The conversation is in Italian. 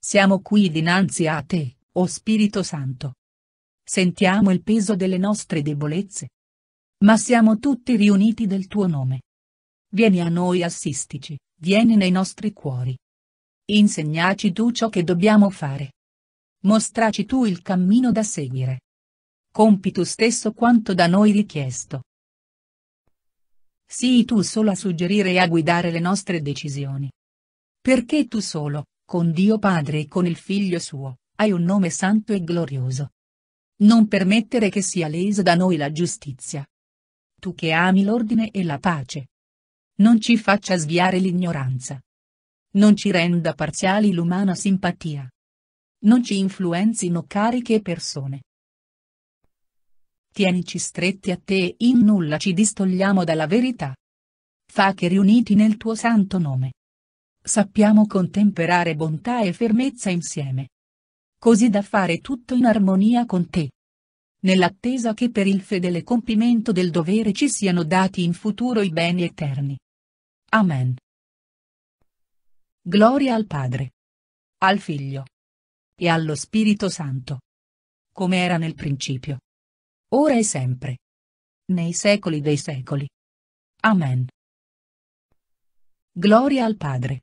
Siamo qui dinanzi a te, o Spirito Santo. Sentiamo il peso delle nostre debolezze. Ma siamo tutti riuniti del tuo nome. Vieni a noi assistici, vieni nei nostri cuori. Insegnaci tu ciò che dobbiamo fare. Mostraci tu il cammino da seguire. Compi tu stesso quanto da noi richiesto. Sii tu solo a suggerire e a guidare le nostre decisioni. Perché tu solo, con Dio Padre e con il Figlio suo, hai un nome santo e glorioso. Non permettere che sia lesa da noi la giustizia. Tu che ami l'ordine e la pace. Non ci faccia sviare l'ignoranza. Non ci renda parziali l'umana simpatia. Non ci influenzino cariche e persone. Tienici stretti a te e in nulla ci distogliamo dalla verità. Fa che riuniti nel tuo santo nome sappiamo contemperare bontà e fermezza insieme. Così da fare tutto in armonia con te. Nell'attesa che per il fedele compimento del dovere ci siano dati in futuro i beni eterni. Amen. Gloria al Padre, al Figlio e allo Spirito Santo, come era nel principio, ora e sempre, nei secoli dei secoli. Amen. Gloria al Padre,